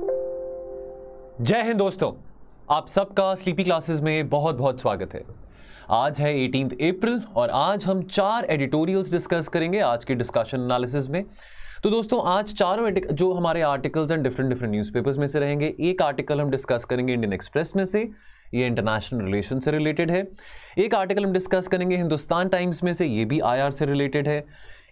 जय हिंद दोस्तों आप सबका स्लीपी क्लासेस में बहुत बहुत स्वागत है आज है 18 अप्रैल और आज हम चार एडिटोरियल्स डिस्कस करेंगे आज के डिस्कशन एनालिसिस में तो दोस्तों आज चारों जो हमारे articles and different different newspapers में से रहेंगे एक आर्टिकल हम डिस्कस करेंगे इंडियन एक्सप्रेस में से ये इंटरनेशनल रिलेशन से रिलेटेड है एक आर्टिकल हम डिस्कस करेंगे हिंदुस्तान टाइम्स में से ये भी आई से रिलेटेड है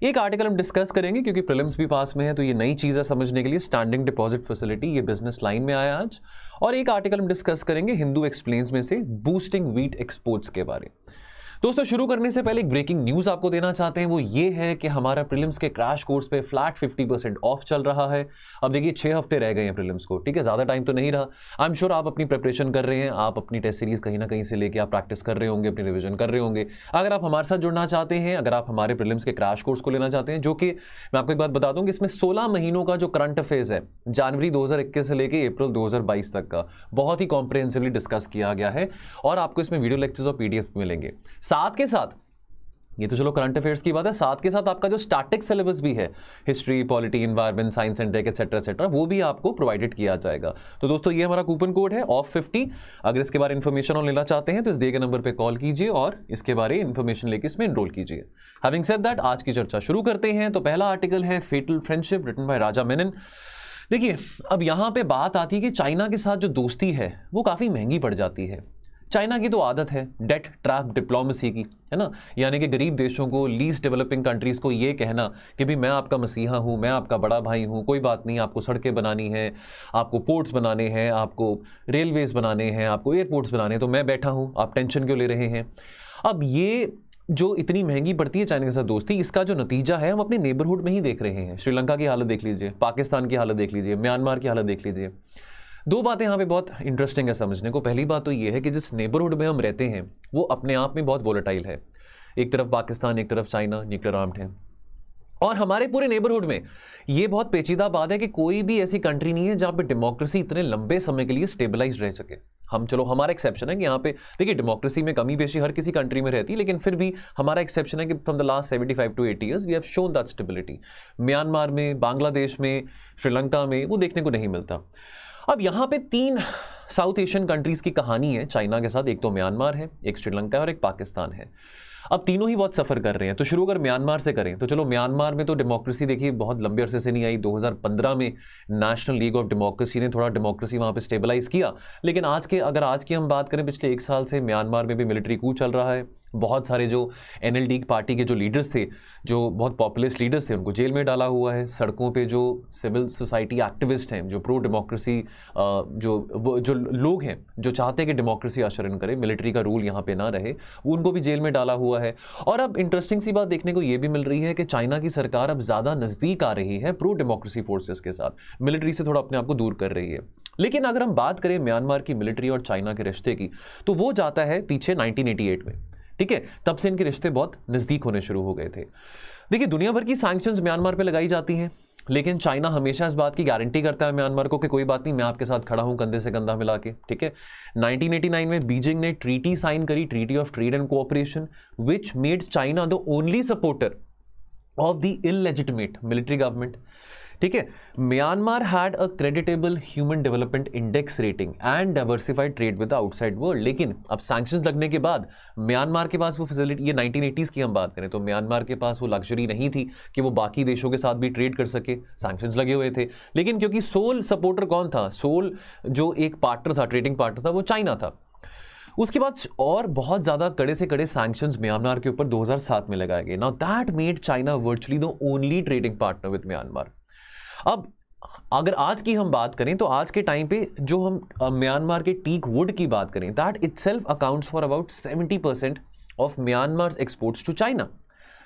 एक आर्टिकल हम डिस्कस करेंगे क्योंकि प्रिलिम्स भी पास में है तो ये नई चीज़ है समझने के लिए स्टैंडिंग डिपॉजिट फैसिलिटी ये बिजनेस लाइन में आया आज और एक आर्टिकल हम डिस्कस करेंगे हिंदू एक्सप्लेन्स में से बूस्टिंग वीट एक्सपोर्ट्स के बारे में दोस्तों शुरू करने से पहले एक ब्रेकिंग न्यूज आपको देना चाहते हैं वो ये है कि हमारा प्रिलिम्स के क्रैश कोर्स पे फ्लैट 50 परसेंट ऑफ चल रहा है अब देखिए छह हफ्ते रह गए हैं प्रिलिम्स को ठीक है ज़्यादा टाइम तो नहीं रहा आई एम श्योर आप अपनी प्रिपरेशन कर रहे हैं आप अपनी टेस्ट सीरीज कहीं ना कहीं से लेके आप प्रैक्टिस कर रहे होंगे अपनी रिविजन कर रहे होंगे अगर आप हमारे साथ जुड़ना चाहते हैं अगर आप हमारे प्रिलिम्स के क्रैश कोर्स को लेना चाहते हैं जो कि मैं आपको एक बात बता दूँ कि इसमें सोलह महीनों का जो करंट अफेयर है जनवरी दो से लेकर अप्रैल दो तक का बहुत ही कॉम्प्रहेंसिवली डिस्कस किया गया है और आपको इसमें वीडियो लेक्चर्स और पीडीएफ मिलेंगे साथ के साथ ये तो चलो करंट अफेयर्स की बात है साथ के साथ आपका जो स्टैटिक सिलेबस भी है history polity environment science and tech etcetera etcetera वो भी आपको प्रोवाइडेड किया जाएगा तो दोस्तों ये हमारा कूपन कोड है ऑफ फिफ्टी अगर इसके बारे में इन्फॉर्मेशन और लेना चाहते हैं तो इस दिए गए नंबर पर कॉल कीजिए और इसके बारे इन्फॉर्मेशन लेकर इसमें इनरोल कीजिए हैविंग सेट दैट आज की चर्चा शुरू करते हैं तो पहला आर्टिकल है fatal friendship written by Raja Menon देखिए अब यहाँ पे बात आती है कि चाइना के साथ जो दोस्ती है वो काफ़ी महंगी पड़ जाती है चाइना की तो आदत है डेट ट्रैप डिप्लोमेसी की है ना यानी कि गरीब देशों को लीस्ट डेवलपिंग कंट्रीज़ को ये कहना कि भाई मैं आपका मसीहा हूँ मैं आपका बड़ा भाई हूँ कोई बात नहीं आपको सड़कें बनानी हैं आपको पोर्ट्स बनाने हैं आपको रेलवेज़ बनाने हैं आपको एयरपोर्ट्स बनाने हैं तो मैं बैठा हूँ आप टेंशन क्यों ले रहे हैं अब ये जो इतनी महंगी पड़ती है चाइना के साथ दोस्ती इसका जो नतीजा है हम अपने नेबरहुड में ही देख रहे हैं श्रीलंका की हालत देख लीजिए पाकिस्तान की हालत देख लीजिए म्यांमार की हालत देख लीजिए दो बातें यहाँ पे बहुत इंटरेस्टिंग है समझने को पहली बात तो ये है कि जिस नेबरहुड में हम रहते हैं वो अपने आप में बहुत वोलेटाइल है एक तरफ पाकिस्तान एक तरफ चाइना न्यूक्लियर आर्म्ड है और हमारे पूरे नेबरहुड में ये बहुत पेचीदा बात है कि कोई भी ऐसी कंट्री नहीं है जहाँ पे डेमोक्रेसी इतने लंबे समय के लिए स्टेबलाइज रह सके हम चलो हमारा एक्सेप्शन है कि यहाँ पे देखिए डेमोक्रेसी में कमी बेशी हर किसी कंट्री में रहती है लेकिन फिर भी हमारा एक्सेप्शन है कि from the last seventy five to eighty years we have shown that stability Myanmar में बांग्लादेश में श्रीलंका में वो देखने को नहीं मिलता अब यहाँ पे तीन साउथ एशियन कंट्रीज़ की कहानी है चाइना के साथ एक तो म्यांमार है एक श्रीलंका है और एक पाकिस्तान है अब तीनों ही बहुत सफ़र कर रहे हैं तो शुरू अगर म्यांमार से करें तो चलो म्यांमार में तो डेमोक्रेसी देखिए बहुत लंबे अरसे से नहीं आई 2015 में नेशनल लीग ऑफ डेमोक्रेसी ने थोड़ा डेमोक्रेसी वहाँ पे स्टेबलाइज किया लेकिन आज के अगर आज की हम बात करें पिछले एक साल से म्यांमार में भी मिलिट्री कू चल रहा है बहुत सारे जो एन पार्टी के जो लीडर्स थे जो बहुत पॉपुलिस्ट लीडर्स थे उनको जेल में डाला हुआ है सड़कों पे जो सिविल सोसाइटी एक्टिविस्ट हैं जो प्रो डेमोक्रेसी जो जो लोग हैं जो चाहते हैं कि डेमोक्रेसी आचरण करें मिलिट्री का रूल यहाँ पे ना रहे उनको भी जेल में डाला हुआ है और अब इंटरेस्टिंग सी बात देखने को ये भी मिल रही है कि चाइना की सरकार अब ज़्यादा नज़दीक आ रही है प्रो डेमोक्रेसी फोर्सेज़ के साथ मिलिट्री से थोड़ा अपने आप को दूर कर रही है लेकिन अगर हम बात करें म्यांमार की मिलिट्री और चाइना के रिश्ते की तो वो जाता है पीछे 1988 में ठीक है तब से इनके रिश्ते बहुत नज़दीक होने शुरू हो गए थे देखिए दुनिया भर की सैंक्शंस म्यांमार पे लगाई जाती हैं लेकिन चाइना हमेशा इस बात की गारंटी करता है म्यांमार को कि कोई बात नहीं मैं आपके साथ खड़ा हूं कंधे से कंधा मिला के ठीक है 1989 में बीजिंग ने ट्रीटी साइन करी treaty of trade and cooperation which made China the only supporter of the illegitimate military government ठीक है Myanmar had a creditable human development index rating and diversified trade with outside world लेकिन अब section लगने के बाद Myanmar के पास वो facility ये 1980s की हम बात करें तो म्यांमार के पास वो लग्जरी नहीं थी कि वो बाकी देशों के साथ भी ट्रेड कर सके सैक्शन लगे हुए थे लेकिन क्योंकि सोल सपोर्टर कौन था सोल जो एक पार्टनर था ट्रेडिंग पार्टनर था वो चाइना था उसके बाद और बहुत ज़्यादा कड़े से कड़े सैक्शन म्यांमार के ऊपर 2007 में लगाए गए now that made China virtually the only trading partner with Myanmar अब अगर आज की हम बात करें तो आज के टाइम पे जो हम म्यांमार के टीक वुड की बात करें that itself accounts for about seventy percent of Myanmar exports to China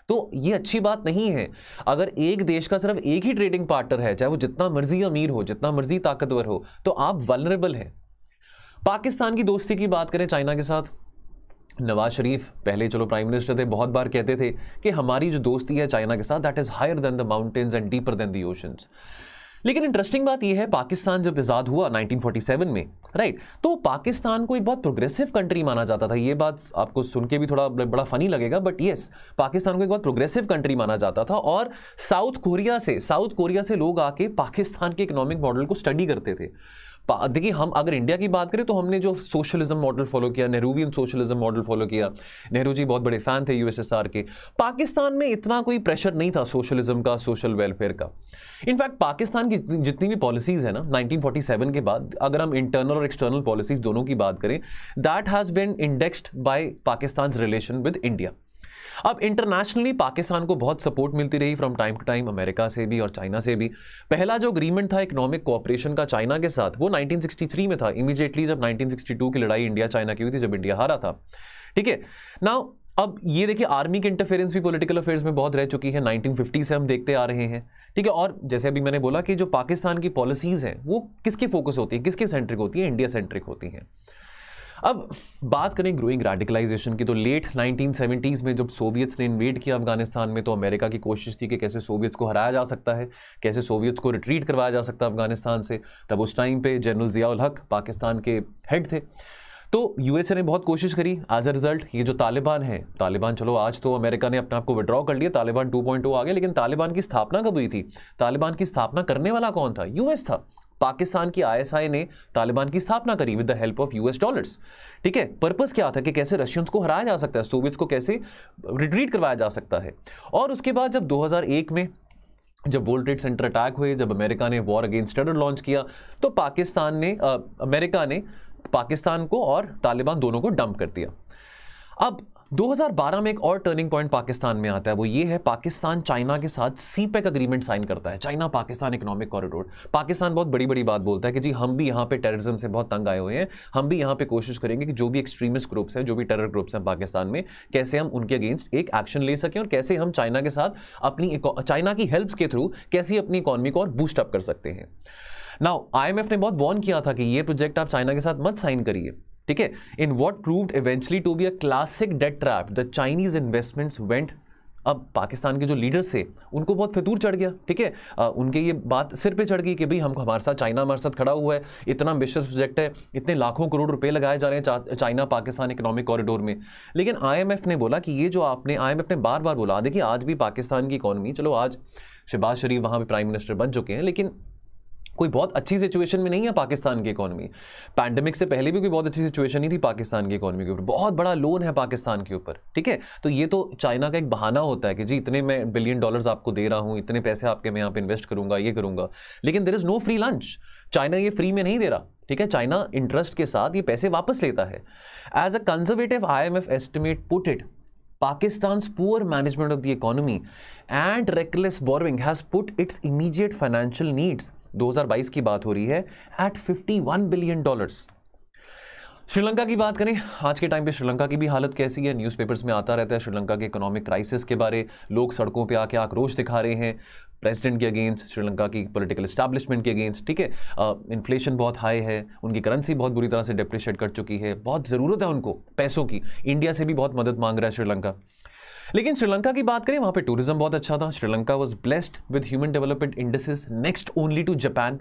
तो ये अच्छी बात नहीं है अगर एक देश का सिर्फ एक ही ट्रेडिंग पार्टनर है चाहे वो जितना मर्जी अमीर हो जितना मर्जी ताकतवर हो तो आप वलरेबल हैं पाकिस्तान की दोस्ती की बात करें चाइना के साथ नवाज शरीफ पहले चलो प्राइम मिनिस्टर थे बहुत बार कहते थे कि हमारी जो दोस्ती है चाइना के साथ that is higher than the mountains and deeper than the oceans लेकिन इंटरेस्टिंग बात यह है पाकिस्तान जब आज़ाद हुआ 1947 में राइट तो पाकिस्तान को एक बहुत प्रोग्रेसिव कंट्री माना जाता था ये बात आपको सुन के भी थोड़ा बड़ा फनी लगेगा बट येस पाकिस्तान को एक बहुत प्रोग्रेसिव कंट्री माना जाता था और साउथ कोरिया से साउथ कोरिया से लोग आके पाकिस्तान के इकोनॉमिक मॉडल को स्टडी करते थे देखिए हम अगर इंडिया की बात करें तो हमने जो सोशलिज्म मॉडल फॉलो किया नेहरूवियन सोशलिज्म मॉडल फॉलो किया नेहरू जी बहुत बड़े फ़ैन थे यूएसएसआर के पाकिस्तान में इतना कोई प्रेशर नहीं था सोशलिज्म का सोशल वेलफेयर का इनफैक्ट पाकिस्तान की जितनी भी पॉलिसीज़ है ना 1947 के बाद अगर हम इंटरनल और एक्सटर्नल पॉलिसीज़ दोनों की बात करें that has been indexed by Pakistan relation with India अब इंटरनेशनली पाकिस्तान को बहुत सपोर्ट मिलती रही from time to time America से भी और चाइना से भी पहला जो अग्रीमेंट था इकोनॉमिक कोऑपरेशन का चाइना के साथ वो 1963 में था इमीजिएटली जब 1962 की लड़ाई इंडिया चाइना की हुई थी जब इंडिया हारा था ठीक है ना अब ये देखिए आर्मी के इंटरफेरेंस भी पॉलिटिकल अफेयर्स में बहुत रह चुकी है 1950 से हम देखते आ रहे हैं ठीक है और जैसे अभी मैंने बोला कि जो पाकिस्तान की पॉलिसीज़ हैं वो किसकी फोकस होती है किसके सेंट्रिक होती है इंडिया सेंट्रिक होती हैं अब बात करें ग्रोइंग रेडिकलाइजेशन की तो लेट नाइनटीन में जब सोवियत्स ने इन्वेड किया अफगानिस्तान में तो अमेरिका की कोशिश थी कि कैसे सोवियत्स को हराया जा सकता है कैसे सोवियत्स को रिट्रीट करवाया जा सकता है अफगानिस्तान से तब उस टाइम पे जनरल ज़ियाउल हक पाकिस्तान के हेड थे तो यूएसए ने बहुत कोशिश करी एज अ रिजल्ट ये जो तालिबान है तालिबान चलो आज तो अमेरिका ने अपने आप को विड्रॉ कर लिया तालिबान 2.0 आ गया लेकिन तालिबान की स्थापना कब हुई थी तालिबान की स्थापना करने वाला कौन था यूएस था पाकिस्तान की आईएसआई ने तालिबान की स्थापना करी with the help of US dollars ठीक है पर्पस क्या था कि कैसे रशियंस को हराया जा सकता है सोवियत को कैसे रिट्रीट करवाया जा सकता है और उसके बाद जब 2001 में जब वर्ल्ड ट्रेड सेंटर अटैक हुए जब अमेरिका ने वॉर अगेंस्ट टेरर लॉन्च किया तो पाकिस्तान ने अमेरिका ने पाकिस्तान को और तालिबान दोनों को डंप कर दिया अब 2012 में एक और टर्निंग पॉइंट पाकिस्तान में आता है वो ये है पाकिस्तान चाइना के साथ सी पैक अग्रीमेंट साइन करता है China Pakistan economic corridor Pakistan बहुत बड़ी बड़ी बात बोलता है कि जी हम भी यहाँ पे टेररिज्म से बहुत तंग आए हुए हैं हम भी यहाँ पे कोशिश करेंगे कि जो भी एक्सट्रीमिस्ट ग्रुप्स हैं जो भी टेरर ग्रुप्स हैं पाकिस्तान में कैसे हम उनके अगेंस्ट एक एक्शन ले सकें और कैसे हम चाइना के साथ अपनी चाइना की हेल्प के थ्रू कैसे अपनी इकॉनमी को और बूस्टअप कर सकते हैं ना आई ने बहुत वॉर्न किया था कि ये प्रोजेक्ट आप चाइना के साथ मत साइन करिए ठीक है in what proved eventually to be a classic debt trap the Chinese investments went अब पाकिस्तान के जो लीडर्स थे उनको बहुत फितूर चढ़ गया ठीक है उनके ये बात सिर पे चढ़ गई कि भाई हम हमारे साथ चाइना हमारे साथ खड़ा हुआ है इतना मिशन प्रोजेक्ट है इतने लाखों करोड़ रुपए लगाए जा रहे हैं चा, चाइना पाकिस्तान इकोनॉमिक कॉरिडोर में लेकिन आईएमएफ ने बोला कि ये जो आपने आई ने बार बार बोला देखिए आज भी पाकिस्तान की इकोनॉमी चलो आज शहबाज शरीफ वहाँ पर प्राइम मिनिस्टर बन चुके हैं लेकिन कोई बहुत अच्छी सिचुएशन में नहीं है पाकिस्तान की इकोनॉमी पैंडमिक से पहले भी कोई बहुत अच्छी सिचुएशन नहीं थी पाकिस्तान की इकोनॉमी के ऊपर बहुत बड़ा लोन है पाकिस्तान के ऊपर ठीक है तो ये तो चाइना का एक बहाना होता है कि जी इतने मैं बिलियन डॉलर्स आपको दे रहा हूँ इतने पैसे आपके मैं यहाँ पे इन्वेस्ट करूंगा ये करूंगा लेकिन there is no free lunch China ये फ्री में नहीं दे रहा ठीक है चाइना इंटरेस्ट के साथ ये पैसे वापस लेता है as a conservative I M F estimate put it Pakistan poor management of the economy and reckless borrowing has put its immediate financial needs 2022 की बात हो रही है एट 51 बिलियन डॉलर्स श्रीलंका की बात करें आज के टाइम पे श्रीलंका की भी हालत कैसी है न्यूज़पेपर्स में आता रहता है श्रीलंका के इकोनॉमिक क्राइसिस के बारे लोग सड़कों पे आके आक्रोश दिखा रहे हैं प्रेसिडेंट के अगेंस्ट श्रीलंका की पॉलिटिकल इस्टेब्लिशमेंट के अगेंस्ट ठीक है इन्फ्लेशन बहुत हाई है उनकी करेंसी बहुत बुरी तरह से डिप्रिशिएट कर चुकी है बहुत ज़रूरत है उनको पैसों की इंडिया से भी बहुत मदद मांग रहा है श्रीलंका लेकिन श्रीलंका की बात करें वहां पे टूरिज्म बहुत अच्छा था Sri Lanka was blessed with human development industries next only to Japan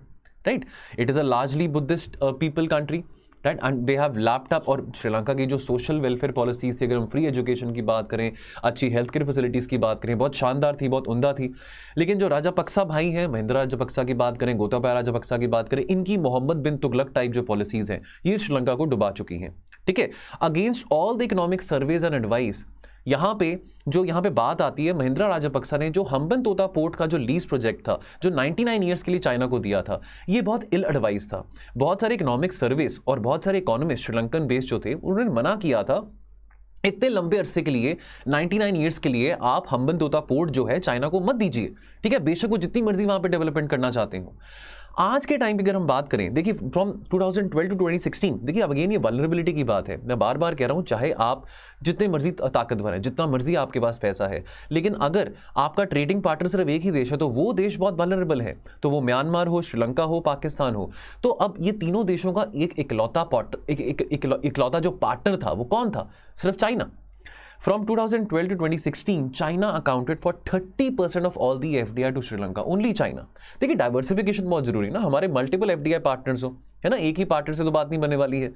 right it is a largely Buddhist people country right and they have laptop और श्रीलंका की जो सोशल वेलफेयर पॉलिसीज थी अगर हम फ्री एजुकेशन की बात करें अच्छी हेल्थ केयर फैसिलिटीज़ की बात करें बहुत शानदार थी बहुत उमदा थी लेकिन जो राजा पक्सा भाई हैं महिंद्रा राजापक्सा की बात करें राजा राजापक्सा की बात करें इनकी मोहम्मद बिन तुगलक टाइप जो पॉलिसीज़ हैं ये श्रीलंका को डुबा चुकी हैं ठीक है against all the economic surveys and advice यहाँ पे जो यहाँ पे बात आती है महिंद्रा राजपक्सा ने जो हम्बन तोता पोर्ट का जो लीज प्रोजेक्ट था जो 99 नाइन ईयर्स के लिए चाइना को दिया था ये बहुत इल एडवाइस था बहुत सारे इकोनॉमिक सर्विस और बहुत सारे इकोनॉमिस्ट श्रीलंकन बेस्ड जो थे उन्होंने मना किया था इतने लंबे अरसे के लिए 99 नाइन ईयर्स के लिए आप हम्बन तोता पोर्ट जो है चाइना को मत दीजिए ठीक है बेशक वो जितनी मर्जी वहाँ पर डेवलपमेंट करना चाहते हो आज के टाइम पे अगर हम बात करें देखिए फ्रॉम 2012 टू 2016 देखिए अब अगेन ये वलरेबिलिटी की बात है मैं बार बार कह रहा हूँ चाहे आप जितने मर्जी ताकतवर हैं जितना मर्जी आपके पास पैसा है लेकिन अगर आपका ट्रेडिंग पार्टनर सिर्फ एक ही देश है तो वो देश बहुत वलरेबल है तो वो म्यांमार हो श्रीलंका हो पाकिस्तान हो तो अब ये तीनों देशों का एक इकलौता पार्ट एक, एक, एक, इकलौता जो पार्टनर था वो कौन था सिर्फ China From 2012 to 2016, China accounted for 30 percent of all the F D to Sri Lanka only China देखिए diversification बहुत जरूरी ना हमारे multiple F D I partners हो है ना एक ही पार्टनर से तो बात नहीं बनने वाली है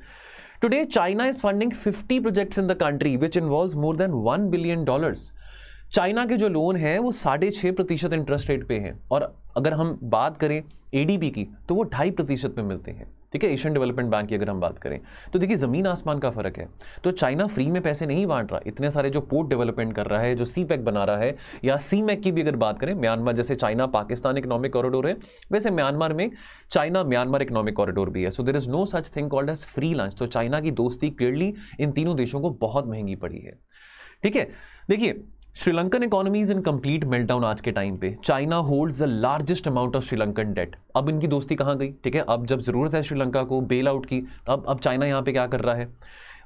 today China is funding 50 projects in the country which involve more than 1 billion dollars China के जो लोन हैं वो साढ़े छः प्रतिशत इंटरेस्ट रेट पे हैं और अगर हम बात करें ADB की तो वो ढाई प्रतिशत पे मिलते हैं ठीक है एशियन डेवलपमेंट बैंक की अगर हम बात करें तो देखिए ज़मीन आसमान का फ़र्क है तो चाइना फ्री में पैसे नहीं बांट रहा इतने सारे जो पोर्ट डेवलपमेंट कर रहा है जो सी पैक e बना रहा है या सी e की भी अगर बात करें म्यांमार जैसे चाइना पाकिस्तान इकोनॉमिक कॉरिडोर है वैसे म्यांमार में चाइना म्यांमार इकोनॉमिक कॉरिडोर भी है so there is no such thing called as free lunch तो चाइना की दोस्ती क्लियरली इन तीनों देशों को बहुत महंगी पड़ी है ठीक है देखिए Sri Lankan economy is in complete meltdown आज के टाइम पे China holds the largest amount of Sri Lankan debt अब इनकी दोस्ती कहाँ गई ठीक है अब जब ज़रूरत है श्रीलंका को बेल आउट की अब अब चाइना यहाँ पे क्या कर रहा है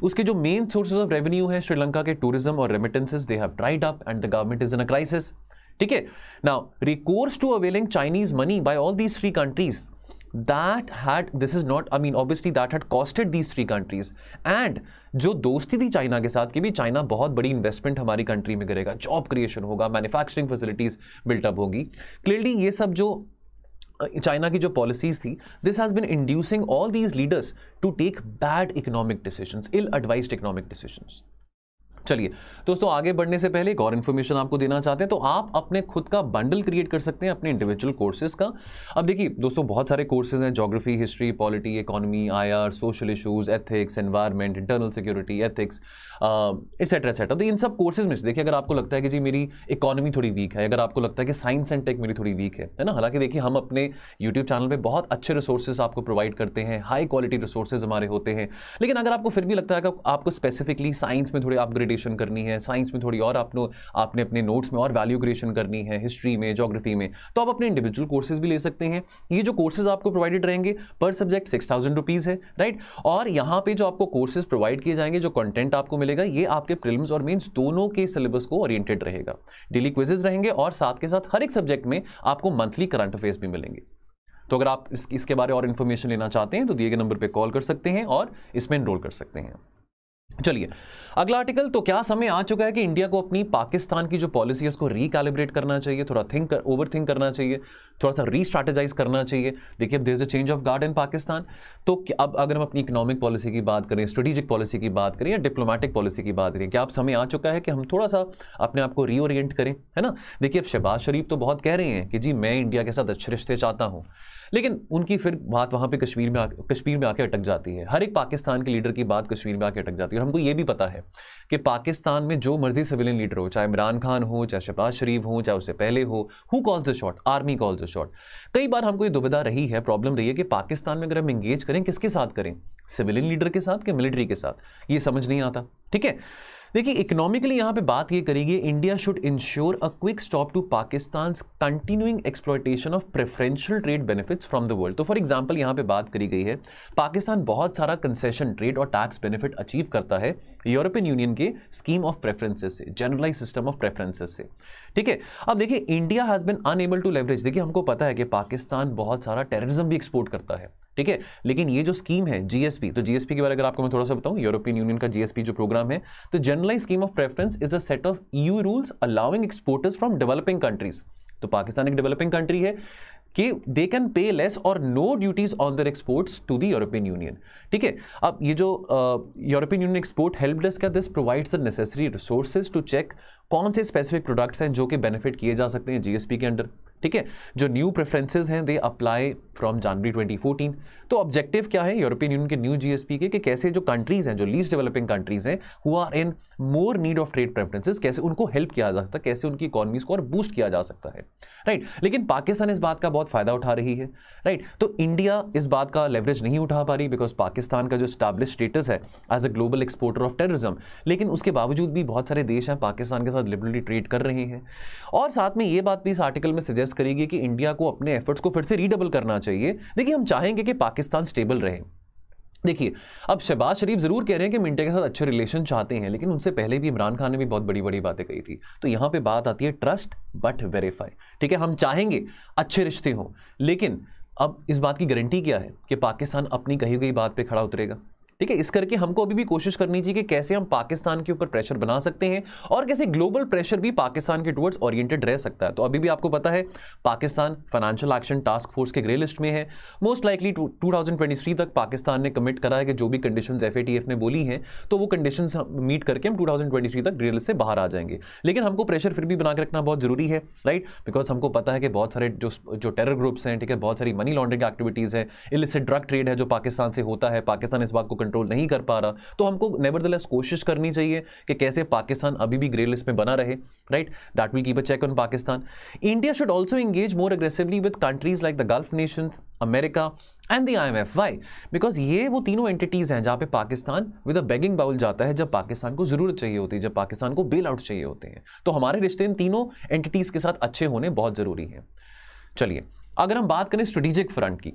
उसके जो मेन सोर्सेज ऑफ रेवेन्यू है श्रीलंका के टूरिज्म और remittances they have dried up and the government is in a crisis ठीक है now recourse to availing Chinese money by all these three countries that had this is not I mean obviously that had costed these three countries and जो दोस्ती थी China के साथ कि भी China बहुत बड़ी इन्वेस्टमेंट हमारी कंट्री में करेगा जॉब क्रिएशन होगा मैन्युफैक्चरिंग फैसिलिटीज बिल्टअप होगी क्लियरली ये सब जो चाइना की जो पॉलिसीज थी this has been inducing all these leaders to take bad economic decisions ill advise economic decisions चलिए दोस्तों आगे बढ़ने से पहले एक और इन्फॉर्मेशन आपको देना चाहते हैं तो आप अपने खुद का बंडल क्रिएट कर सकते हैं अपने इंडिविजुअल कोर्सेज का अब देखिए दोस्तों बहुत सारे कोर्सेज हैं geography history polity economy I R social issues ethics environment internal security ethics etcetera etcetera तो इन सब कोर्सेज में से देखिए अगर आपको लगता है कि जी मेरी इकोनॉमी थोड़ी वीक है अगर आपको लगता है कि साइंस एंड टेक मेरी थोड़ी वीक है है ना हालांकि देखिए हम अपने यूट्यूब चैनल पर बहुत अच्छे रिसोर्सेज आपको प्रोवाइड करते हैं हाई क्वालिटी रिसोर्सेज हमारे होते हैं लेकिन अगर आपको फिर भी लगता है कि आपको स्पेसिफिकली साइंस में थोड़े अपग्रेडेशन क्रिएशन करनी है साइंस में थोड़ी और आपने आपने अपने नोट्स में और वैल्यू क्रिएशन करनी है हिस्ट्री में जोग्राफी में तो आप अपने इंडिविजुअल कोर्सेज भी ले सकते हैं ये जो कोर्सेज आपको प्रोवाइडेड रहेंगे पर सब्जेक्ट सिक्स थाउजेंड रुपीज़ है राइट और यहाँ पे जो आपको कोर्सेज प्रोवाइड किए जाएंगे जो कंटेंट आपको मिलेगा ये आपके प्रिल्स और मीन्स दोनों के सिलेबस को ओरिएंटेड रहेगा डेली क्विजेज रहेंगे और साथ के साथ हर एक सब्जेक्ट में आपको मंथली करंट अफेयर्स भी मिलेंगे तो अगर आप इसके बारे और इन्फॉर्मेशन लेना चाहते हैं तो दिए गए नंबर पर कॉल कर सकते हैं और इसमें इनरोल कर सकते हैं चलिए अगला आर्टिकल तो क्या समय आ चुका है कि इंडिया को अपनी पाकिस्तान की जो पॉलिसी है उसको रिकैलिब्रेट करना चाहिए थोड़ा थिंक कर, ओवर थिंक करना चाहिए थोड़ा सा री करना चाहिए देखिए अब there is a change of guard in Pakistan तो अब अगर हम अपनी इकोनॉमिक पॉलिसी की बात करें स्ट्रेटेजिक पॉलिसी की बात करें या डिप्लोमेटिक पॉलिसी की बात करें क्या अब समय आ चुका है कि हम थोड़ा सा अपने आप को रीओरिएंट करें है ना देखिए अब शहबाज शरीफ तो बहुत कह रहे हैं कि जी मैं इंडिया के साथ अच्छे रिश्ते चाहता हूँ लेकिन उनकी फिर बात वहाँ पे कश्मीर में आ कश्मीर में आके अटक जाती है हर एक पाकिस्तान के लीडर की बात कश्मीर में आके अटक जाती है और हमको ये भी पता है कि पाकिस्तान में जो मर्जी सिविलियन लीडर हो चाहे इमरान खान हो चाहे शहबाज शरीफ हो चाहे उससे पहले हो who calls the shot army calls the shot कई बार हमको ये दुविधा रही है प्रॉब्लम रही है कि पाकिस्तान में अगर हम इंगेज करें किसके साथ करें सिविलियन लीडर के साथ कि मिलिट्री के साथ ये समझ नहीं आता ठीक है देखिए इकोनॉमिकली यहाँ पे बात ये करेगी India should ensure a quick stop to Pakistan continuing exploitation of preferential trade benefits from the world तो फॉर एग्जांपल यहाँ पे बात करी गई है पाकिस्तान बहुत सारा कंसेशन ट्रेड और टैक्स बेनिफिट अचीव करता है यूरोपियन यूनियन के स्कीम ऑफ प्रेफरेंसेस से जनरलाइज सिस्टम ऑफ प्रेफरेंसेस से ठीक है अब देखिए India has been unable to leverage देखिए हमको पता है कि पाकिस्तान बहुत सारा टेररिज्म भी एक्सपोर्ट करता है ठीक है लेकिन ये जो स्कीम है जीएसपी तो जीएसपी के बारे में अगर आपको मैं थोड़ा सा बताऊं यूरोपियन यूनियन का जीएसपी जो प्रोग्राम है तो generalize scheme of preference is a set of EU rules allowing exporters from developing countries तो पाकिस्तान एक डेवलपिंग कंट्री है कि दे कैन पे लेस और no duties on their exports to the European Union ठीक है अब ये जो European Union export help desk का this provides the necessary resources to check कौन से स्पेसिफिक प्रोडक्ट्स हैं जो कि बेनिफिट किए जा सकते हैं जीएसपी के अंडर ठीक है जो न्यू प्रेफरेंसेज हैं दे अप्लाई फ्रॉम जनवरी 2014 तो ऑब्जेक्टिव क्या है यूरोपियन यूनियन के न्यू जीएसपी के कि कैसे जो कंट्रीज़ हैं जो लीस्ट डेवलपिंग कंट्रीज़ हैं who are in more need of trade preferences कैसे उनको हेल्प किया जा सकता है कैसे उनकी इकॉनमीज को और बूस्ट किया जा सकता है राइट right? लेकिन पाकिस्तान इस बात का बहुत फ़ायदा उठा रही है राइट right? तो इंडिया इस बात का लेवरेज नहीं उठा पा रही बिकॉज पाकिस्तान का जो स्टैब्लिश स्टेटस है as a global exporter of terrorism लेकिन उसके बावजूद भी बहुत सारे देश हैं पाकिस्तान के साथ लिबरली ट्रेड कर रहे हैं और साथ में ये बात भी इस आर्टिकल में सजेस्ट सजेस्ट करेगी कि इंडिया को अपने एफर्ट्स को फिर से रीडबल करना चाहिए देखिए हम चाहेंगे कि पाकिस्तान स्टेबल रहे देखिए अब शहबाज शरीफ जरूर कह रहे हैं कि मिंटे के साथ अच्छे रिलेशन चाहते हैं लेकिन उनसे पहले भी इमरान खान ने भी बहुत बड़ी बड़ी बातें कही थी तो यहां पे बात आती है ट्रस्ट बट वेरीफाई ठीक है हम चाहेंगे अच्छे रिश्ते हों लेकिन अब इस बात की गारंटी क्या है कि पाकिस्तान अपनी कही गई बात पे खड़ा उतरेगा ठीक है इस करके हमको अभी भी कोशिश करनी चाहिए कि कैसे हम पाकिस्तान के ऊपर प्रेशर बना सकते हैं और कैसे ग्लोबल प्रेशर भी पाकिस्तान के टूवर्ड्स ओरिएंटेड रह सकता है तो अभी भी आपको पता है Pakistan financial action task force के ग्रे लिस्ट में है मोस्ट लाइकली 2023 तक पाकिस्तान ने कमिट करा है कि जो भी कंडीशन एफ ने बोली हैं तो वो कंडीशन मीट करके हम टू तक ग्रे लिस्ट से बाहर आ जाएंगे लेकिन हमको प्रेशर फिर भी बनाकर रखना बहुत जरूरी है राइट बिकॉज हमको पता है कि बहुत सारे जो जो टेरर ग्रुप्स हैं ठीक है बहुत सारी मनी लॉन्ड्रिंग एक्टिविटीज़ है इलिसिट ड्रग ट्रेड है जो पाकिस्तान से होता है पाकिस्तान इस बात को कंट्रोल नहीं कर पा रहा तो हमको नेवर कोशिश करनी चाहिए कि कैसे पाकिस्तान अभी भी ग्रे लिस्ट में बना रहे right that will keep a check on Pakistan India should also engage more aggressively with countries like the Gulf nation America and the I M F why because ये वो तीनों एंटिटीज़ हैं जहाँ पे Pakistan with a begging bowl जाता है जब पाकिस्तान को ज़रूरत चाहिए होती है जब पाकिस्तान को बेल आउट चाहिए होते हैं तो हमारे रिश्ते इन तीनों एंटिटीज़ के साथ अच्छे होने बहुत ज़रूरी हैं चलिए अगर हम बात करें स्ट्रेटिजिक फ्रंट की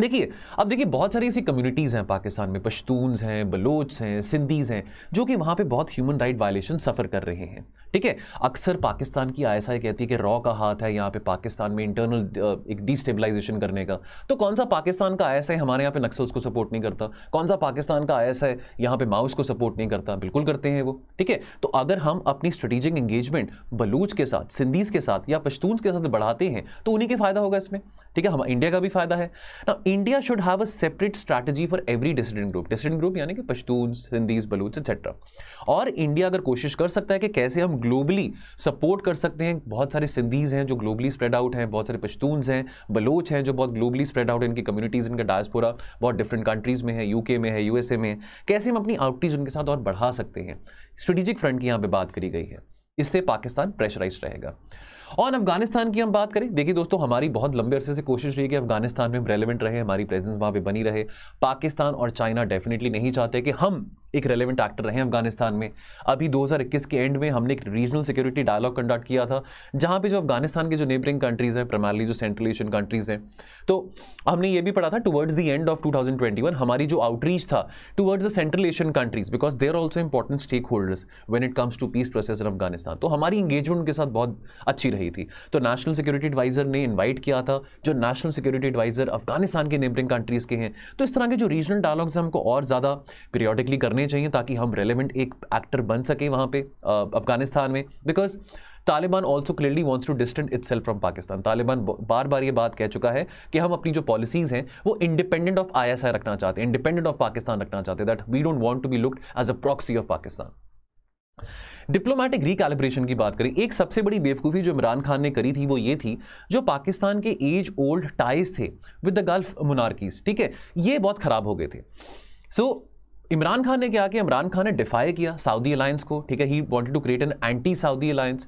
देखिए अब देखिए बहुत सारी ऐसी कम्युनिटीज़ हैं पाकिस्तान में पश्तूनस हैं बलोच हैं सिंधीज़ हैं जो कि वहाँ पे बहुत ह्यूमन राइट वायलेशन सफ़र कर रहे हैं ठीक है अक्सर पाकिस्तान की आई कहती है कि रॉ का हाथ है यहाँ पे पाकिस्तान में इंटरनल एक डिस्टेबलाइजेशन करने का तो कौन सा पाकिस्तान का आई हमारे यहाँ पर नक्सल्स को सपोर्ट नहीं करता कौन सा पाकिस्तान का आई है यहाँ पर माउस को सपोर्ट नहीं करता बिल्कुल करते हैं वो ठीक है तो अगर हम अपनी स्ट्रेटिजिक इंगेजमेंट बलूच के साथ सिंधीज़ के साथ या पश्तून के साथ बढ़ाते हैं तो उन्हीं के फ़ायदा होगा इसमें ठीक है हम इंडिया का भी फायदा है ना India should have a separate strategy for every dissident group dissident group यानी कि पश्तून सिंधीज बलूच एक्सेट्रा और इंडिया अगर कोशिश कर सकता है कि कैसे हम ग्लोबली सपोर्ट कर सकते हैं बहुत सारे सिंधीज हैं जो ग्लोबली स्प्रेड आउट हैं बहुत सारे पश्तून हैं बलोच हैं जो बहुत ग्लोबली स्प्रेड आउट इनकी कम्युनिटीज़ इनका डायस्पोरा बहुत डिफरेंट कंट्रीज़ में है यूके में है यूएसए में है कैसे हम अपनी आउटरीज उनके साथ और बढ़ा सकते हैं स्ट्रेटेजिक फ्रंट की यहाँ पर बात करी गई है इससे पाकिस्तान प्रेशराइज रहेगा और अफगानिस्तान की हम बात करें देखिए दोस्तों हमारी बहुत लंबे अरसे से कोशिश रही कि अफगानिस्तान में रेलिवेंट रहे हमारी प्रेजेंस वहाँ पर बनी रहे पाकिस्तान और चाइना डेफिनेटली नहीं चाहते कि हम एक रेलिवेंट एक्टर रहे अफगानिस्तान में अभी 2021 के एंड में हमने एक रीजनल सिक्योरिटी डायलॉग कंडक्ट किया था जहाँ पे जो अफगानिस्तान के जो नेबरिंग कंट्रीज़ हैं प्राइमरली जो सेंट्रल एशियन कंट्रीज़ हैं तो हमने ये भी पढ़ा था टुवर्ड्स द एंड ऑफ 2021 हमारी जो आउटरीच था towards the Central Asian countries because there also important stakeholders when it comes to peace process in Afghanistan तो हमारी इंगेजमेंट उनके साथ बहुत अच्छी रही थी तो नेशनल सिक्योरिटी एडवाइज़र ने इन्वाइट किया था जो नेशनल सिक्योरिटी एडवाइज़र अफगानिस्तान के नेबरिंग कंट्रीज़ के हैं तो इस तरह के जो रीजनल डायलॉग्स हैं हमको और ज़्यादा पीरियडिकली करने होने चाहिए ताकि हम रेलिवेंट एक एक्टर बन सकें वहाँ पे अफगानिस्तान में because Taliban also clearly wants to distant itself from Pakistan Taliban बार बार ये बात कह चुका है कि हम अपनी जो पॉलिसीज़ हैं वो इंडिपेंडेंट ऑफ आई रखना चाहते हैं इंडिपेंडेंट ऑफ पाकिस्तान रखना चाहते हैं that we don't want to be looked as a proxy of Pakistan diplomatic recalibration की बात करें एक सबसे बड़ी बेवकूफ़ी जो इमरान खान ने करी थी वो ये थी जो पाकिस्तान के एज ओल्ड टाइज थे विद द गल्फ मोनार्कीज ठीक है ये बहुत ख़राब हो गए थे सो so, इमरान खान ने क्या किया इमरान खान ने डिफाई किया सऊदी अलायंस को ठीक है ही wanted to create an anti Saudi alliance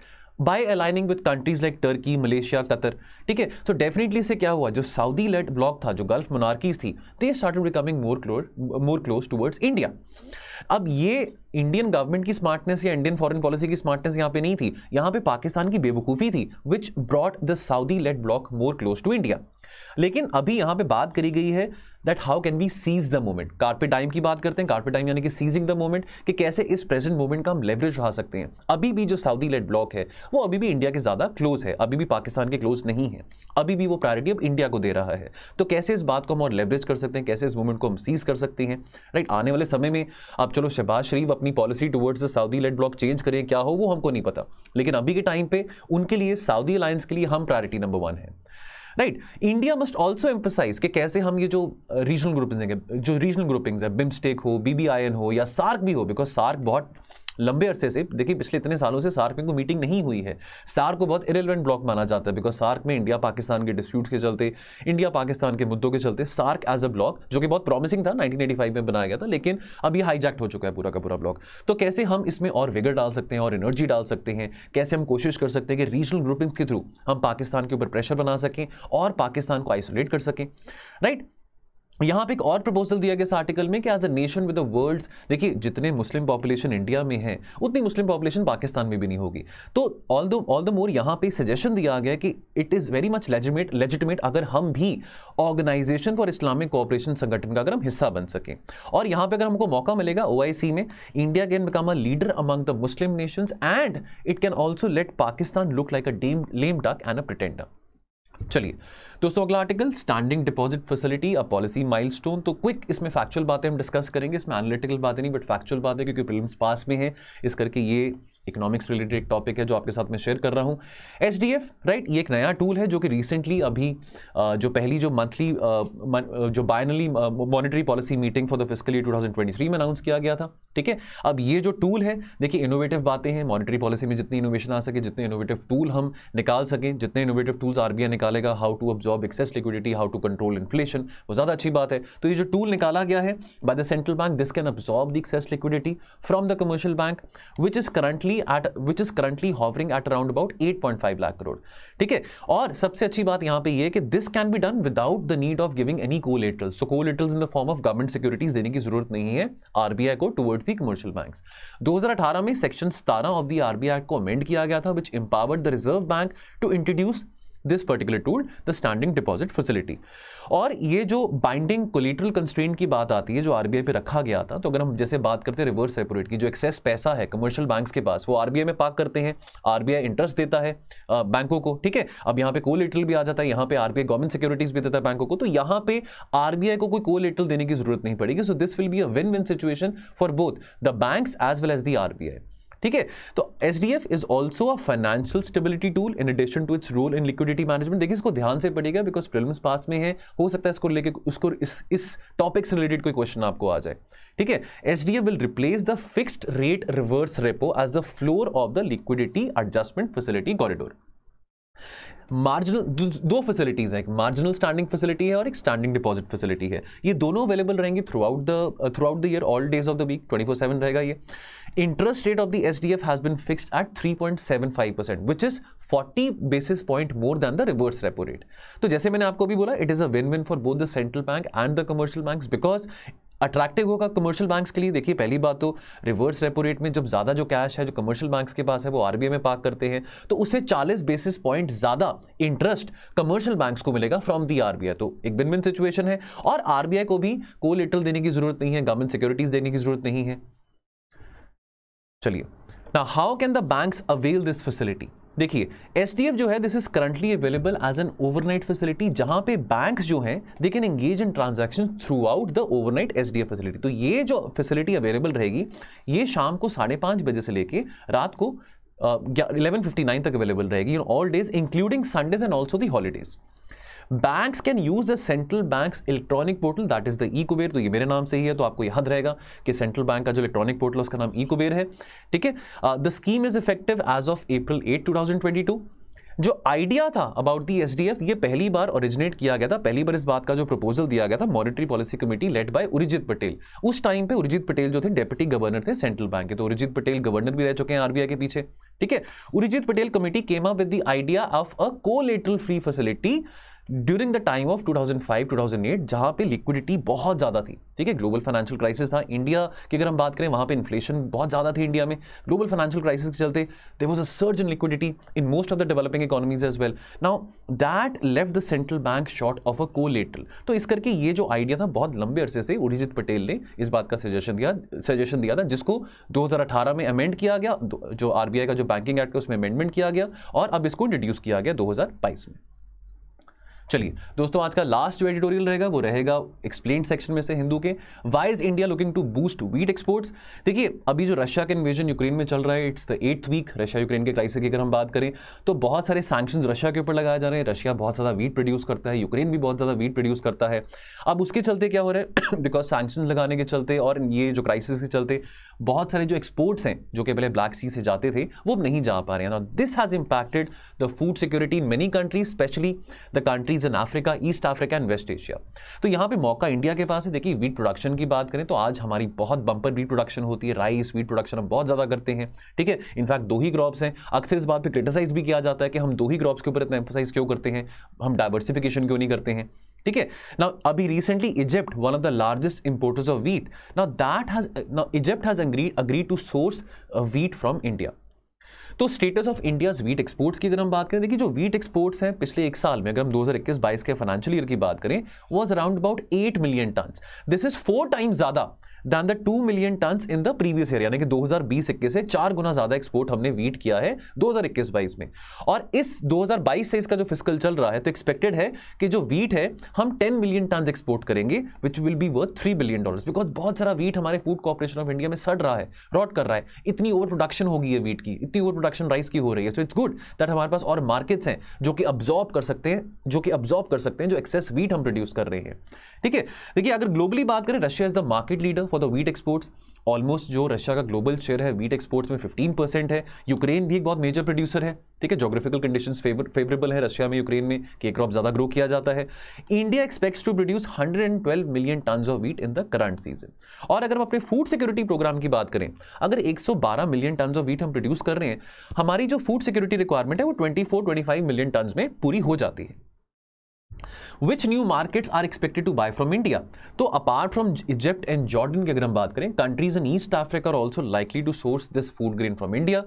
by aligning with countries like Turkey Malaysia Qatar ठीक है तो डेफिनेटली से क्या हुआ जो सऊदी लेट ब्लॉक था जो गल्फ मोनार्कीज थी they start becoming more close more close towards India अब ये इंडियन गवर्नमेंट की स्मार्टनेस या इंडियन फॉरेन पॉलिसी की स्मार्टनेस यहाँ पे नहीं थी यहाँ पे पाकिस्तान की बेवकूफ़ी थी which brought the Saudi led bloc more close to India लेकिन अभी यहाँ पे बात करी गई है that how can we seize the moment carpet time की बात करते हैं कार्पेट टाइम यानी कि सीजिंग द मोमेंट कि कैसे इस प्रेजेंट मोमेंट का हम लेवरेज उठा सकते हैं अभी भी जो सऊदी लेड ब्लॉक है वो अभी भी इंडिया के ज़्यादा क्लोज है अभी भी पाकिस्तान के क्लोज नहीं है अभी भी वो प्रायोरिटी अब इंडिया को दे रहा है तो कैसे इस बात को हम और लेवरेज कर सकते हैं कैसे इस मूवमेंट को हम सीज कर सकते हैं राइट आने वाले समय में अब चलो शहबाज शरीफ अपनी policy towards the Saudi led bloc change करें क्या हो वो हमको नहीं पता लेकिन अभी के टाइम पर उनके लिए सऊदी अलायंस के लिए हम प्रायोरिटी नंबर वन है right India must also emphasize कि कैसे हम ये जो रीजनल uh, ग्रुपिंग जो रीजनल ग्रुपिंग्स है बिम्स्टेक हो बीबीआईएन हो या सार्क भी हो बिकॉज सार्क बहुत लंबे अरसे से देखिए पिछले इतने सालों से सार्क में कोई मीटिंग नहीं हुई है सार्क को बहुत इरेलीवेंट ब्लॉक माना जाता है बिकॉज सार्क में इंडिया पाकिस्तान के डिस्प्यूट के चलते इंडिया पाकिस्तान के मुद्दों के चलते सार्क एज अ ब्लॉक जो कि बहुत प्रॉमिसिंग था 1985 में बनाया गया था लेकिन अब ये हाईजैक्ट हो चुका है पूरा का पूरा ब्लॉक तो कैसे हम इसमें और विगर डाल सकते हैं और एनर्जी डाल सकते हैं कैसे हम कोशिश कर सकते हैं कि रीजनल ग्रुपिंग के थ्रू हम पाकिस्तान के ऊपर प्रेशर बना सकें और पाकिस्तान को आइसोलेट कर सकें राइट यहाँ पे एक और प्रपोजल दिया गया इस आर्टिकल में कि as a nation with the world's देखिए जितने मुस्लिम पॉपुलेशन इंडिया में है उतनी मुस्लिम पॉपुलेशन पाकिस्तान में भी नहीं होगी तो ऑल दो ऑल द मोर यहाँ पे सजेशन दिया गया कि it is very much legitimate legitimate अगर हम भी ऑर्गेनाइजेशन फॉर इस्लामिक कोऑपरेशन संगठन का अगर हम हिस्सा बन सकें और यहाँ पर अगर हमको मौका मिलेगा ओ में India can become a leader among the Muslim nations and it can also let Pakistan look like a dim lame duck and a pretender चलिए दोस्तों अगला article standing deposit facility a policy milestone तो क्विक इसमें factual बातें हम discuss करेंगे इसमें analytical बातें नहीं बट फैक्चुअल बातें क्योंकि प्रिलिम्स पास में है इस करके ये इकोनॉमिक्स रिलेटेड एक टॉपिक है जो आपके साथ मैं शेयर कर रहा हूँ एच डी एफ राइट ये एक नया टूल है जो कि रिसेंटली अभी जो पहली जो मंथली जो बाइनली monetary policy meeting for the fiscal year 2023 में अनाउंस किया गया था ठीक है अब ये जो टूल है देखिए इनोवेटिव बातें हैं मॉनिटरी पॉलिसी में जितनी इनोवेशन आ सके जितने इनोवेटिव टूल हम निकाल सकें जितने इनोवेटिव टूल्स आर निकालेगा how to absorb excess liquidity how to control inflation वो ज़्यादा अच्छी बात है तो ये जो टूल निकाला गया है by the central bank this can absorb the excess liquidity from the commercial bank which is currently currently at which is currently hovering at around about 8.5 lakh crore ठीक है और सबसे अच्छी बात यहां पे ये यह कि this can be done without the need of giving any co collateral so collaterals in the form of government securities देने की जरूरत नहीं है आरबीआई को टुवर्ड्स दी कमर्शियल बैंक्स 2018 में section 17 of the RBI act को अमेंड किया गया था which empowered the Reserve Bank to introduce this particular tool the standing deposit facility और ये जो बाइंडिंग कोलिट्रल कंस्ट्रेंट की बात आती है जो आरबीआई पे रखा गया था तो अगर हम जैसे बात करते हैं रिवर्स सेपोरेट की जो एक्सेस पैसा है कमर्शियल बैंक्स के पास वो आरबीआई में पाक करते हैं आरबीआई इंटरेस्ट देता है बैंकों को ठीक है अब यहाँ पे कोलिट्रल भी आ जाता है यहाँ पे आरबीआई गवर्नमेंट सिक्योरिटीज भी देता है बैंकों को तो यहाँ पे आरबीआई को कोई कोलिट्रल देने की जरूरत नहीं पड़ेगी so this will be a win win situation for both the banks as well as the RBI ठीक है तो S D F is also a financial stability tool in addition to its role in liquidity management देखिए इसको ध्यान से पड़ेगा because prelims पास में है हो सकता है इसको लेके उसको इस इस टॉपिक से रिलेटेड कोई क्वेश्चन आपको आ जाए ठीक है S D F will replace the fixed rate reverse repo as the floor of the liquidity adjustment facility corridor marginal दो फैसिलिटीज हैं एक मार्जिनल स्टैंडिंग फैसिलिटी है और एक स्टैंडिंग डिपॉजिट फैसिलिटी है ये दोनों अवेलेबल रहेंगी throughout the throughout the year all days of the week 24/7 रहेगा ये interest rate of the SDF has been fixed at 3.75%, which is 40 basis point more than the reverse repo rate. तो जैसे मैंने आपको भी बोला, it is a win-win for both the central bank and the commercial banks because attractive होगा commercial banks के लिए देखिए पहली बात तो रिवर्स रेपो रेट में जब ज़्यादा जो कैश है जो कमर्शियल बैंक्स के पास है वो आरबीआई में पार्क करते हैं तो उसे 40 बेसिस पॉइंट ज़्यादा इंटरेस्ट कमर्शियल बैंक्स को मिलेगा फ्रॉम दी आरबीआई तो एक बिन बिन सिचुएशन है और आरबीआई को भी कोलिटल देने की जरूरत नहीं है गवर्नमेंट सिक्योरिटीज़ देने की जरूरत नहीं है चलिए ना how can the banks avail this facility देखिए एस जो है this is currently available as an overnight facility जहां पे बैंक्स जो हैं they can engage in transaction throughout the overnight S facility तो ये जो फैसिलिटी अवेलेबल रहेगी ये शाम को साढ़े पाँच बजे से लेके रात को इलेवन फिफ्टी नाइन तक अवेलेबल रहेगी in all days including Sundays and also the holidays banks can use the central bank's electronic portal that is the E Kuber तो ये मेरे नाम से ही है तो आपको याद रहेगा कि सेंट्रल बैंक का जो इलेक्ट्रॉनिक पोर्टल है उसका नाम ई कुबेर है ठीक है the scheme is effective as of April eight two जो आइडिया था अबाउट दी एसडीएफ ये पहली बार ओरिजिनेट किया गया था पहली बार इस बात का जो प्रपोजल दिया गया था monetary policy committee led by Urjit Patel उस टाइम पे उर्जित पटेल जो थे डेप्यूटी गवर्नर थे सेंट्रल बैंक के तो उर्जित पटेल गवर्नर भी रह चुके हैं आरबीआई के पीछे ठीक है Urjit Patel committee came up with the idea of a collateral free facility during the time of 2005 2008 जहां पे लिक्विडिटी बहुत ज़्यादा थी ठीक है ग्लोबल फाइनेंशियल क्राइसिस था इंडिया की अगर हम बात करें वहां पे इन्फ्लेशन बहुत ज़्यादा थी इंडिया में ग्लोबल फाइनेंशियल क्राइसिस के चलते there was a surge in liquidity in most of the developing economies as well now that left the central bank short of a little तो इस करके ये जो आइडिया था बहुत लंबे अरसे से उर्जित पटेल ने इस बात का सजेशन दिया सजेशन दिया था जिसको अठारह में अमेंड किया गया जो आरबीआई का जो बैंकिंग एक्ट है उसमें अमेंडमेंट किया गया और अब इसको इंट्रोड्यूस किया गया बाईस में चलिए दोस्तों आज का लास्ट जो एडिटोरियल रहेगा वो रहेगा एक्सप्लेन सेक्शन में से हिंदू के why is India looking to boost wheat exports देखिए अभी जो रशिया का इन्वेजन यूक्रेन में चल रहा है it's the eighth week Russia Ukraine के क्राइसिस की अगर हम बात करें तो बहुत सारे सैक्शन रशिया के ऊपर लगाए जा रहे हैं रशिया बहुत ज़्यादा वीट प्रोड्यूस करता है यूक्रेन भी बहुत ज़्यादा वीट प्रोड्यूस करता है अब उसके चलते क्या हो रहा है बिकॉज सैक्शन लगाने के चलते और ये जो क्राइसिस के चलते बहुत सारे जो एक्सपोर्ट्स हैं जो कि पहले ब्लैक सी से जाते थे वो अब नहीं जा पा रहे हैं this has impacted the food security in many countries specially the countries in Africa East Africa and West Asia तो यहाँ पे मौका इंडिया के पास है देखिए वीट प्रोडक्शन की बात करें तो आज हमारी बहुत बम्पर वीट प्रोडक्शन होती है राइस वीट प्रोडक्शन हम बहुत ज़्यादा करते हैं ठीक है इनफैक्ट दो ही क्रॉप्स हैं अक्सर इस बात पर क्रिटिसाइज भी किया जाता है कि हम दो ही क्रॉप्स के ऊपर इतना एम्फोसाइज क्यों करते हैं हम डाइवर्सिफिकेशन क्यों नहीं करते हैं ठीक है ना अभी recently Egypt one of the largest importers of wheat ना दैट हैज ना Egypt has agree to source wheat from India तो status of India's wheat exports की अगर हम बात करें देखिए जो वीट एक्सपोर्ट्स हैं पिछले एक साल में अगर हम 2021-22 के फाइनेंशियल ईयर की बात करें was around about 8 million ton this is four times ज्यादा than the two million ton in the previous year यानी कि दो हजार से चार गुना ज्यादा एक्सपोर्ट हमने वीट किया है दो हजार में और इस 2022 से इसका जो फिजिकल चल रहा है तो एक्सपेक्टेड है कि जो वीट है हम 10 मिलियन टन एक्सपोर्ट करेंगे which will be worth 3 billion dollars because बहुत सारा वीट हमारे फूड कॉपरेशन ऑफ इंडिया में सड़ रहा है रॉट कर रहा है इतनी ओवर प्रोडक्शन होगी है वीट की इतनी ओवर प्रोडक्शन राइस की हो रही है सो इट्स गुड दैट हमारे पास और मार्केट्स हैं जो कि अब्जॉर्ब कर सकते हैं जो कि अब्जॉर्ब कर सकते हैं जो एक्सेस वीट हम प्रोड्यूस कर रहे हैं ठीक है देखिए अगर ग्लोबली बात करें Russia is the market leader for the wheat exports almost जो रशिया का ग्लोबल शेयर है वीट एक्सपोर्ट्स में 15 परसेंट है यूक्रेन भी एक बहुत मेजर प्रोड्यूसर है ठीक है जोग्राफिकल कंडीशन फेवरेबल है रशिया में यूक्रेन में कि क्रॉप ज़्यादा ग्रो किया जाता है India expects to produce 112 million ton of wheat in the current season और अगर हम अपने फूड सिक्योरिटी प्रोग्राम की बात करें अगर बारह मिलियन टन ऑफ वीट हम प्रोड्यूस कर रहे हैं हमारी जो फूड सिक्योरिटी रिक्वायरमेंट है वो ट्वेंटी फोर मिलियन टन में पूरी हो जाती है which new markets are expected to buy from India तो apart from Egypt and Jordan की अगर हम बात करें countries in East Africa are also likely to source this food grain from India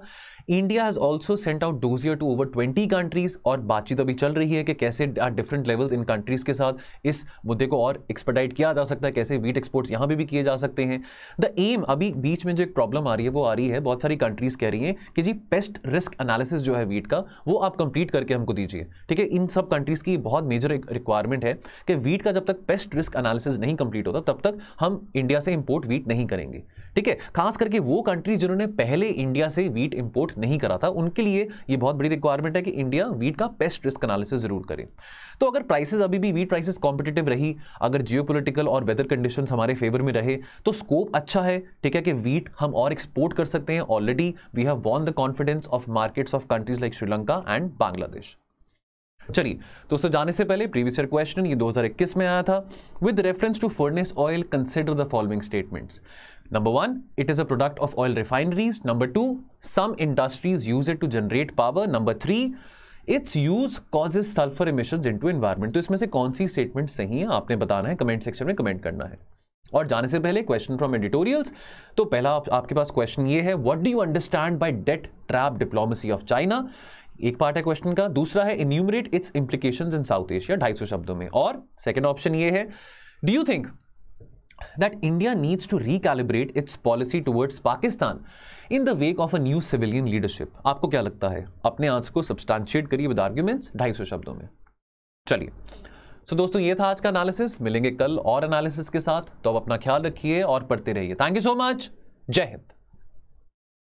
India has also sent out dossier to over twenty countries और बातचीत अभी चल रही है कि कैसे डिफरेंट लेवल्स इन कंट्रीज के साथ इस मुद्दे को और एक्सपर्टाइट किया जा सकता है कैसे वीट एक्सपोर्ट्स यहाँ भी, भी किए जा सकते हैं द एम अभी बीच में जो एक प्रॉब्लम आ रही है वो आ रही है बहुत सारी कंट्रीज कह रही हैं कि जी पेस्ट रिस्क एनालिसिस जो है वीट का वो आप कंप्लीट करके हमको दीजिए ठीक है इन सब कंट्रीज की बहुत मेजर एक रिक्वायरमेंट है कि वीट का जब तक पेस्ट रिस्क एनालिसिस नहीं कंप्लीट होता तब तक हम इंडिया से इंपोर्ट वीट नहीं करेंगे ठीक है खास करके वो कंट्री जिन्होंने पहले इंडिया से वीट इंपोर्ट नहीं करा था उनके लिए ये बहुत बड़ी रिक्वायरमेंट है कि इंडिया वीट का पेस्ट रिस्क एनालिसिस जरूर करे तो अगर प्राइसेस अभी भी वीट प्राइसेस कॉम्पिटेटिव रही अगर जियोपोलिटिकल और वेदर कंडीशन हमारे फेवर में रहे तो स्कोप अच्छा है ठीक है कि वीट हम और एक्सपोर्ट कर सकते हैं already we have won the confidence of markets of countries like Sri Lanka and Bangladesh चलिए दोस्तों जाने से पहले प्रीवियस ईयर क्वेश्चन ये 2021 में आया था with reference to furnace oil consider the following statements number one it is a product of oil refineries number two some industries use it to generate power number three its use causes sulphur emission into environment तो इसमें से कौन सी statement सही है आपने बताना है comment section में कमेंट करना है और जाने से पहले क्वेश्चन फ्रॉम एडिटोरियल्स तो पहला आप, आपके पास क्वेश्चन ये है what do you understand by debt trap diplomacy of China एक पार्ट है क्वेश्चन का दूसरा है enumerate its implication in South Asia ढाई सौ शब्दों में और सेकेंड ऑप्शन ये है do you think that India needs to recalibrate its policy towards Pakistan in the wake of a new civilian leadership. आपको क्या लगता है अपने आंसर को सब्सटांशिएट करिए विद आर्ग्यूमेंट्स 250 शब्दों में चलिए सो so, दोस्तों ये था आज का एनालिसिस मिलेंगे कल और एनालिसिस के साथ तो अब अपना ख्याल रखिए और पढ़ते रहिए थैंक यू सो मच जय हिंद